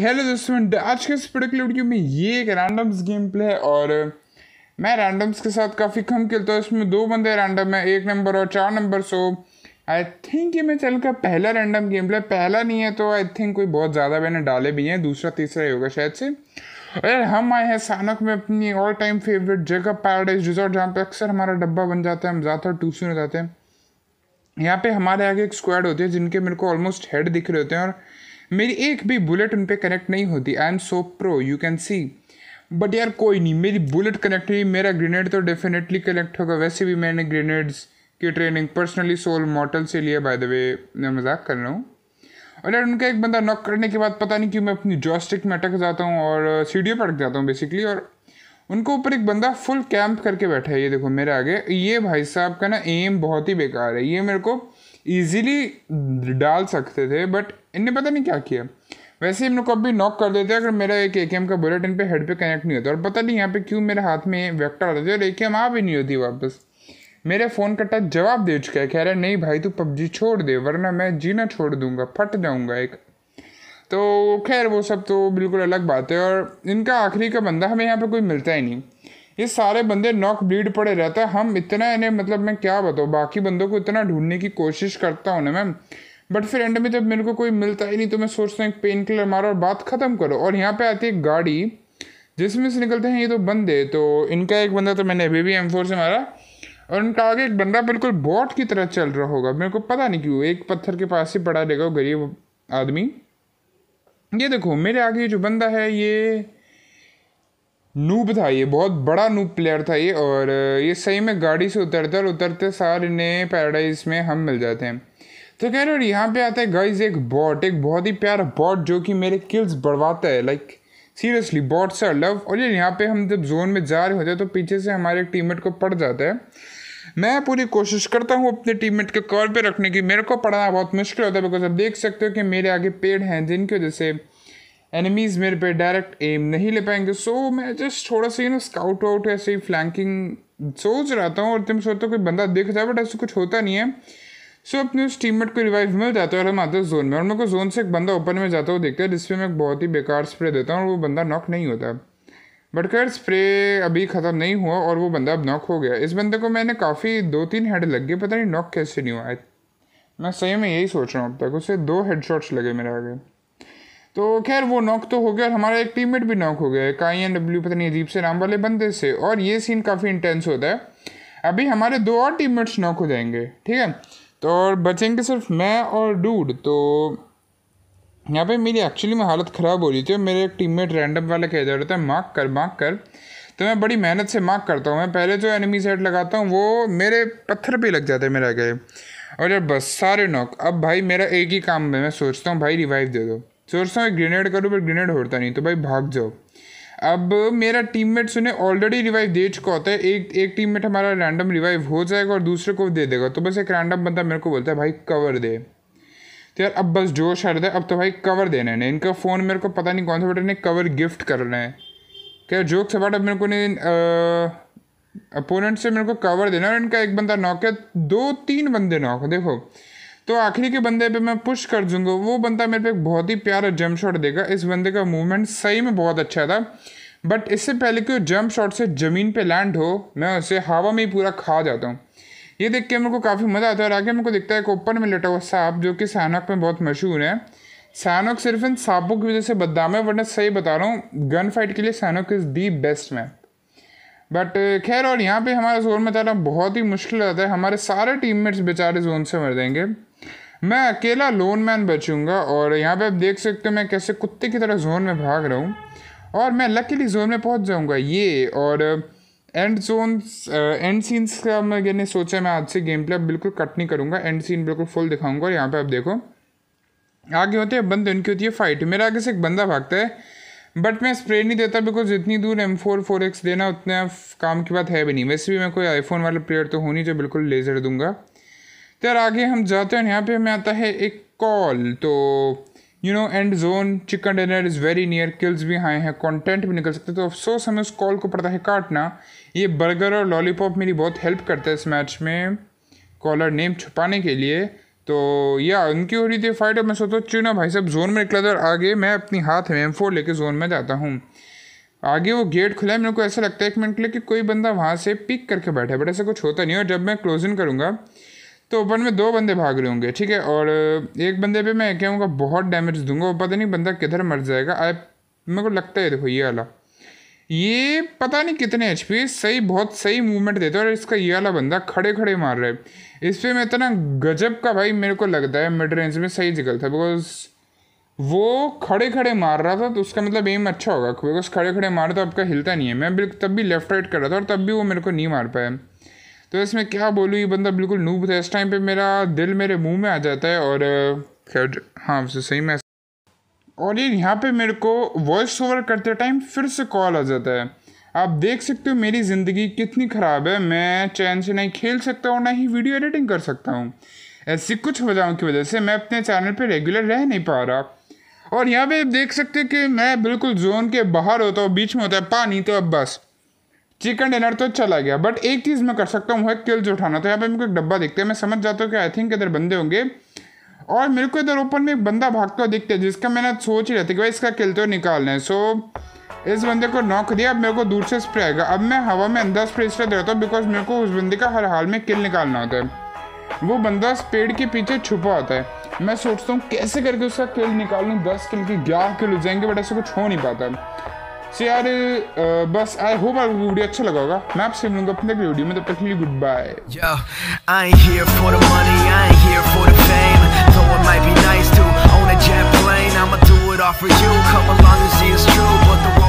hello दोस्तों आज के इस वीडियो में ये एक रैंडम्स गेम प्ले है और uh, मैं रैंडम्स के साथ काफ़ी कम खेलता तो हूँ इसमें दो बंदे रैंडम है एक नंबर और चार नंबर सो आई थिंक ये मैं चल का पहला रैंडम गेम प्ले पहला नहीं है तो आई थिंक कोई बहुत ज़्यादा मैंने डाले भी हैं दूसरा तीसरा ही होगा शायद से यार हम आए हैं सानक में अपनी ऑल टाइम फेवरेट जगह पैराडाइज रिजॉर्ट जहाँ पे अक्सर हमारा डब्बा बन जाता है हम ज़्यादातर टूसी हो जाते हैं यहाँ पे हमारे आगे एक स्क्वाड होती है जिनके मेरे को ऑलमोस्ट हेड दिख रहे होते हैं और मेरी एक भी बुलेट उन पर कनेक्ट नहीं होती I am so pro you can see but यार कोई नहीं मेरी बुलेट कनेक्ट हुई मेरा ग्रेनेड तो डेफिनेटली कनेक्ट होगा वैसे भी मैंने ग्रेनेड्स की ट्रेनिंग पर्सनली सोल मॉटल से लिया बाय द वे मैं मजाक कर रहा हूँ और यार उनका एक बंदा नॉक करने के बाद पता नहीं क्यों मैं अपनी जॉस्टिक में अटक जाता हूँ और सीढ़ियों पर अटक जाता हूँ बेसिकली और उनके ऊपर एक बंदा फुल कैंप करके बैठा है ये देखो मेरे आगे ये भाई साहब का ना एम बहुत ही बेकार है ये मेरे को ईजिली डाल सकते थे बट इनने पता नहीं क्या किया वैसे इन लोग को अभी नॉक कर देते हैं अगर मेरा एक ए के एम का बुलेट इन पर हेड पे कनेक्ट नहीं होता और पता नहीं यहाँ पे क्यों मेरे हाथ में वेक्टर आ जाते और ए के एम आ भी नहीं होती वापस मेरे फ़ोन का टच जवाब दे चुका है कह रहा है नहीं भाई तू पबजी छोड़ दे वरना मैं जीना छोड़ दूंगा फट जाऊंगा एक तो खैर वो सब तो बिल्कुल अलग बात है और इनका आखिरी का बंदा हमें यहाँ पे कोई मिलता ही नहीं ये सारे बंदे नॉक ब्लीड पड़े रहता है हम इतना इन्हें मतलब मैं क्या बताऊँ बाकी बंदों को इतना ढूंढने की कोशिश करता हूँ ना मैम बट फिर एंड में जब मेरे को कोई मिलता ही नहीं तो मैं सोचता हूँ एक पेन किलर मारो और बात ख़त्म करो और यहाँ पे आती है गाड़ी जिसमें से निकलते हैं ये तो बंदे तो इनका एक बंदा तो मैंने अभी भी एम से मारा और उनका आगे एक बंदा बिल्कुल बॉट की तरह चल रहा होगा मेरे को पता नहीं क्यों एक पत्थर के पास ही पड़ा रहेगा गरीब आदमी ये देखो मेरे आगे जो बंदा है ये नूब था ये बहुत बड़ा नूब प्लेयर था ये और ये सही में गाड़ी से उतरते और उतरते सार इन्हें पैराडाइज में हम मिल जाते हैं तो कह रहे हो यहाँ पे आता है गाइज एक बॉट एक बहुत ही प्यारा बॉट जो कि मेरे किल्स बढ़वाता है like seriously bots are love और ये यहाँ पे हम जब जोन में जा रहे होते हैं तो पीछे से हमारे एक को पड़ जाता है मैं पूरी कोशिश करता हूँ अपने टीममेट के कॉल पे रखने की मेरे को पढ़ना बहुत मुश्किल होता है बिकॉज आप देख सकते हो कि मेरे आगे पेड़ हैं जिनकी वजह से एनिमीज़ मेरे पे डायरेक्ट एम नहीं ले पाएंगे सो so, मैं जस्ट थोड़ा सा यू नो स्काउट आउट ऐसे ही फ्लैंकिंग सोच रहा था और तुम सोचते हो कोई बंदा दिख जाए बट ऐसा कुछ होता नहीं है सो so, अपने उस टीममेट को रिवाइव मिल जाता है और हम आते हैं जोन में और मेरे को जोन से एक बंदा ओपन में जाता हुआ देखता है जिसपे मैं बहुत ही बेकार स्प्रे देता हूँ और वो बंदा नॉक नहीं होता बटकर स्प्रे अभी ख़त्म नहीं हुआ और वो बंदा अब नॉक हो गया इस बंदे को मैंने काफ़ी दो तीन हेड लग गए पता नहीं नॉक कैसे नहीं हुआ मैं सही में यही सोच रहा हूँ अब तक उसे दो हेड शॉट्स लगे मेरे आगे तो खैर वो नॉक तो हो गया और हमारा एक टीममेट भी नॉक हो गया है काई एन डब्ल्यू पता नहीं अजीब से नाम वाले बंदे से और ये सीन काफ़ी इंटेंस होता है अभी हमारे दो और टीममेट्स नॉक हो जाएंगे ठीक है तो और बचेंगे सिर्फ मैं और डूड तो यहाँ पे मेरी एक्चुअली में हालत ख़राब हो रही थी और मेरे एक टीम मेट रैंडम वाला कह जा रहा था मार्क कर मार्क कर तो मैं बड़ी मेहनत से मार्क करता हूँ मैं पहले जो एनिमी सेट लगाता हूँ वो मेरे पत्थर पे लग जाते मेरा गए और यार बस सारे नॉक अब भाई मेरा एक ही काम है मैं सोचता हूँ भाई रिवाइव दे दो सोचता हूँ ग्रेनेड करूँ पर ग्रेनेड होता नहीं तो भाई भाग जाओ अब मेरा टीम मेट्स सुने ऑलरेडी रिवाइव दे चुका होता है एक एक टीम मेट हमारा रैंडम रिवाइव हो जाएगा और दूसरे को दे देगा तो बस एक रैंडम बंदा मेरे को बोलता है भाई कवर दे तो यार अब बस जोश हट दे अब तो भाई कवर देना है इनका फ़ोन मेरे को पता नहीं कौन सा बटन ने कवर गिफ्ट कर रहे हैं क्या जोक से बट अब मेरे को नहीं अपोनेंट से मेरे को कवर देना और इनका एक बंदा नॉक है दो तीन बंदे नॉक देखो तो आखिरी के बंदे पे मैं पुश कर दूंगा वो बंदा मेरे पे एक बहुत ही प्यारा जंप शॉट देगा इस बंदे का मूवमेंट सही में बहुत अच्छा था बट इससे पहले कि वो जंप शॉट से ज़मीन पे लैंड हो मैं उसे हवा में ही पूरा खा जाता हूँ ये देख के मेरे को काफ़ी मज़ा आता है और आगे मेरे को दिखता है एक ओपन में लेटा हुआ सांप जो कि सैनक में बहुत मशहूर है सैनक सिर्फ इन सांपों की वजह से बदनाम है वरना सही बता रहा हूँ गन फाइट के लिए Sanhok is the best map but खैर और यहाँ पे हमारा जोन में जाना बहुत ही मुश्किल रहता है हमारे सारे टीममेट्स बेचारे जोन से मर जाएंगे मैं अकेला लोन मैन बचूंगा और यहाँ पे आप देख सकते हो मैं कैसे कुत्ते की तरह जोन में भाग रहा हूँ और मैं लकीली जोन में पहुँच जाऊँगा ये और एंड जोन एंड सीन्स का मैंने सोचा मैं आज से गेम प्ले अब बिल्कुल कट नहीं करूँगा एंड सीन बिल्कुल फुल दिखाऊंगा और यहाँ पे आप देखो आगे होते हैं बंदे उनकी होती है फाइट मेरे आगे से एक बंदा भागता है बट मैं स्प्रे नहीं देता बिकॉज जितनी दूर एम फोर फोर एक्स देना उतना काम की बात है भी नहीं वैसे भी मैं कोई आईफोन वाला प्लेयर तो हो नहीं जो बिल्कुल लेज़र दूंगा तो यार आगे हम जाते हैं यहाँ पे हमें आता है एक कॉल तो you know and zone chicken dinner is very near kills भी आए हाँ हैं कॉन्टेंट भी निकल सकते तो अफसोस हमें उस कॉल को पड़ता है काटना ये बर्गर और लॉलीपॉप मेरी बहुत हेल्प करता है इस मैच में कॉलर नेम छुपाने के लिए तो या उनकी हो रही थी फाइट और मैं सोचता हूँ ना भाई साहब जोन में निकला था और आगे मैं अपनी हाथ में एम फोर लेके जोन में जाता हूँ आगे वो गेट खुला है मेरे को ऐसा लगता है एक मिनट के लिए कि कोई बंदा वहाँ से पिक करके बैठा है बट ऐसा कुछ होता नहीं और जब मैं क्लोज इन करूँगा तो ओपन में दो बंदे भाग रहे होंगे ठीक है और एक बंदे पे मैं कहूँगा बहुत डैमेज दूंगा वो पता नहीं बंदा किधर मर जाएगा आए मेरे को लगता है देखो ये वाला ये पता नहीं कितने एच पी सही बहुत सही मूवमेंट देता है और इसका ये वाला बंदा खड़े खड़े मार रहा है इस पर मैं इतना गजब का भाई मेरे को लगता है मिड रेंज में सही जिकल था बिकॉज वो खड़े खड़े मार रहा था तो उसका मतलब एम अच्छा होगा बिकॉज खड़े खड़े मार तो आपका हिलता नहीं है मैं तब भी लेफ्ट राइट कर रहा था और तब भी वो मेरे को नहीं मार पाया तो इसमें क्या बोलूँ ये बंदा बिल्कुल नूब था इस टाइम पे मेरा दिल मेरे मुंह में आ जाता है और खैर हाँ सही में और ये यहाँ पे मेरे को वॉइस ओवर करते टाइम फिर से कॉल आ जाता है आप देख सकते हो मेरी ज़िंदगी कितनी ख़राब है मैं चैन से नहीं खेल सकता हूँ ना ही वीडियो एडिटिंग कर सकता हूँ ऐसी कुछ वजहों की वजह से मैं अपने चैनल पे रेगुलर रह नहीं पा रहा और यहाँ पे आप देख सकते हैं कि मैं बिल्कुल जोन के बाहर होता हूँ बीच में होता है पानी तो अब बस चिकन डिनर तो चला अच्छा गया बट एक चीज़ मैं कर सकता हूँ है किल्स उठाना तो यहाँ पे मेरे को एक डब्बा दिखता है मैं समझ जाता हूँ कि आई थिंक इधर बंदे होंगे और मेरे को इधर ओपन में एक बंदा भागता हुआ दिखता है जिसका मैंने सोच ही रहा था कि भाई इसका किल तो निकालना है सो so, इस बंदे को नॉक दिया अब मेरे को दूर से स्प्रे आएगा अब मैं हवा में अंदर स्प्रे इसलिए देता हूँ बिकॉज मेरे को उस बंदे का हर हाल में किल निकालना होता है वो बंदा पेड़ के पीछे छुपा होता है मैं सोचता हूँ कैसे करके उसका किल निकालूँ दस किल की ग्यारह किल हो जाएंगे बट ऐसे कुछ हो नहीं पाता सो यार बस आई होप आपको वीडियो अच्छा लगा होगा मैं आपसे मिलूंगा अपने अगली वीडियो में तब तक के लिए good bye Yo, I ain't here for the money, I ain't here for the fame Though it might be nice to own a jet plane I'ma do it all for you, come along and see it's true But the